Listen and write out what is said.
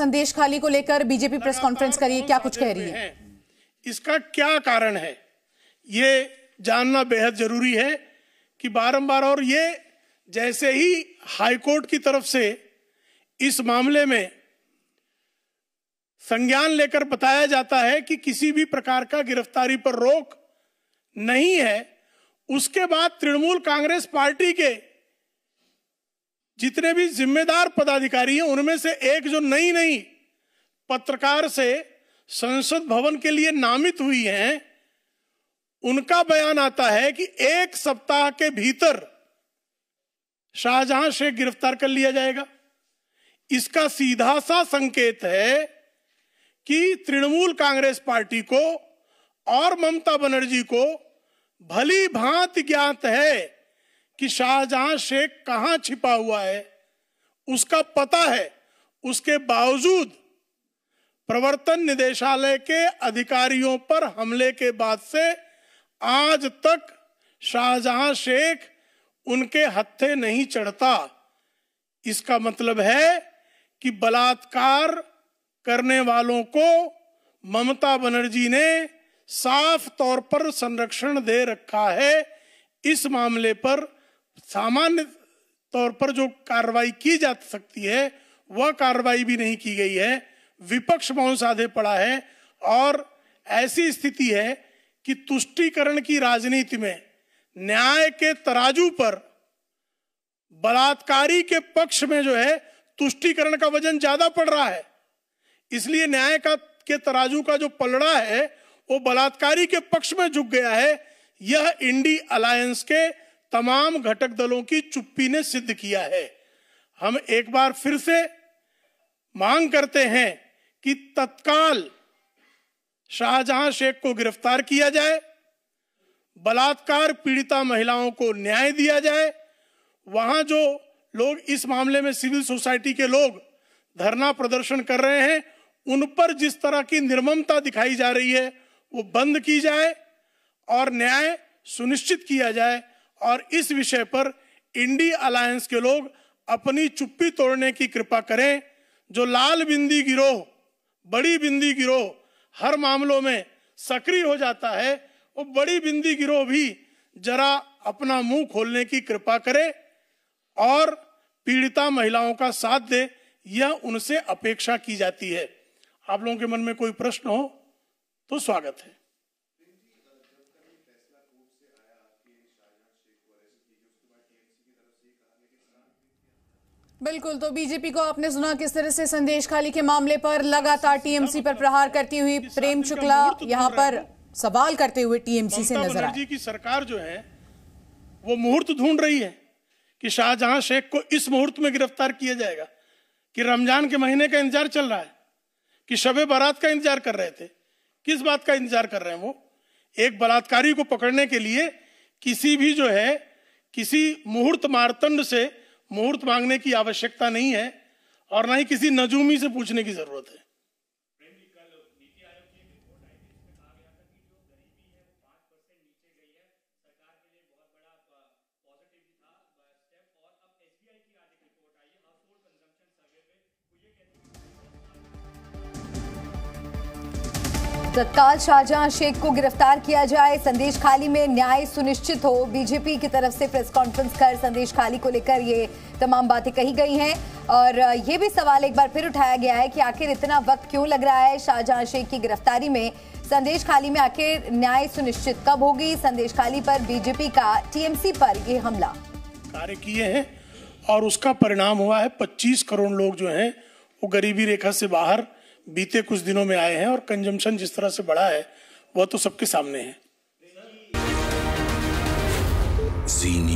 संदेश खाली को लेकर बीजेपी प्रेस कॉन्फ्रेंस करिए क्या कुछ कह रही है इसका क्या कारण है ये जानना बेहद जरूरी है कि बारंबार और ये जैसे ही हाईकोर्ट की तरफ से इस मामले में संज्ञान लेकर बताया जाता है कि किसी भी प्रकार का गिरफ्तारी पर रोक नहीं है उसके बाद तृणमूल कांग्रेस पार्टी के जितने भी जिम्मेदार पदाधिकारी हैं उनमें से एक जो नई नई पत्रकार से संसद भवन के लिए नामित हुई हैं उनका बयान आता है कि एक सप्ताह के भीतर शाहजहां शेख गिरफ्तार कर लिया जाएगा इसका सीधा सा संकेत है कि तृणमूल कांग्रेस पार्टी को और ममता बनर्जी को भली भांत ज्ञात है कि शाहजहां शेख कहां छिपा हुआ है उसका पता है उसके बावजूद प्रवर्तन निदेशालय के अधिकारियों पर हमले के बाद से आज तक शाहजहां शेख उनके हत्थे नहीं चढ़ता इसका मतलब है कि बलात्कार करने वालों को ममता बनर्जी ने साफ तौर पर संरक्षण दे रखा है इस मामले पर सामान्य तौर पर जो कार्रवाई की जा सकती है वह कार्रवाई भी नहीं की गई है विपक्ष मौन साधे पड़ा है और ऐसी स्थिति है कि तुष्टीकरण की राजनीति में न्याय के तराजू पर बलात्कारी के पक्ष में जो है तुष्टीकरण का वजन ज्यादा पड़ रहा है इसलिए न्याय का के तराजू का जो पलड़ा है वो बलात्कारी के पक्ष में झुक गया है यह इंडी अलायंस के तमाम घटक दलों की चुप्पी ने सिद्ध किया है हम एक बार फिर से मांग करते हैं कि तत्काल शाहजहां शेख को गिरफ्तार किया जाए बलात्कार पीड़िता महिलाओं को न्याय दिया जाए वहां जो लोग इस मामले में सिविल सोसाइटी के लोग धरना प्रदर्शन कर रहे हैं उन पर जिस तरह की निर्ममता दिखाई जा रही है वो बंद की जाए और न्याय सुनिश्चित किया जाए और इस विषय पर इंडी अलायंस के लोग अपनी चुप्पी तोड़ने की कृपा करें जो लाल बिंदी गिरोह बड़ी बिंदी गिरोह हर मामलों में सक्रिय हो जाता है वो बड़ी बिंदी गिरोह भी जरा अपना मुंह खोलने की कृपा करे और पीड़िता महिलाओं का साथ दे यह उनसे अपेक्षा की जाती है आप लोगों के मन में कोई प्रश्न हो तो स्वागत है बिल्कुल तो बीजेपी को आपने सुना किस तरह से संदेश खाली के मामले पर लगातार टीएमसी पर प्रहार करती हुई प्रेम तो शुक्ला तो यहाँ पर सवाल करते हुए टीएमसी से नजर आए की सरकार जो है वो मुहूर्त ढूंढ रही है कि शाहजहां शेख को इस मुहूर्त में गिरफ्तार किया जाएगा कि रमजान के महीने का इंतजार चल रहा है कि शब बारात का इंतजार कर रहे थे किस बात का इंतजार कर रहे हैं वो एक बलात्कारी को पकड़ने के लिए किसी भी जो है किसी मुहूर्त मारतंड से मुहूर्त मांगने की आवश्यकता नहीं है और ना ही किसी नजूमी से पूछने की जरूरत है तत्काल शाहजहां शेख को गिरफ्तार किया जाए संदेश खाली में न्याय सुनिश्चित हो बीजेपी की तरफ से प्रेस कॉन्फ्रेंस कर संदेश खाली को लेकर ये तमाम बातें कही गई हैं और ये भी सवाल एक बार फिर उठाया गया है कि आखिर इतना वक्त क्यों लग रहा है शाहजहां शेख की गिरफ्तारी में संदेश खाली में आखिर न्याय सुनिश्चित कब होगी संदेश खाली पर बीजेपी का टीएमसी पर ये हमला कार्य किए हैं और उसका परिणाम हुआ है पच्चीस करोड़ लोग जो हैं वो गरीबी रेखा से बाहर बीते कुछ दिनों में आए हैं और कंजम्पशन जिस तरह से बढ़ा है वह तो सबके सामने है जी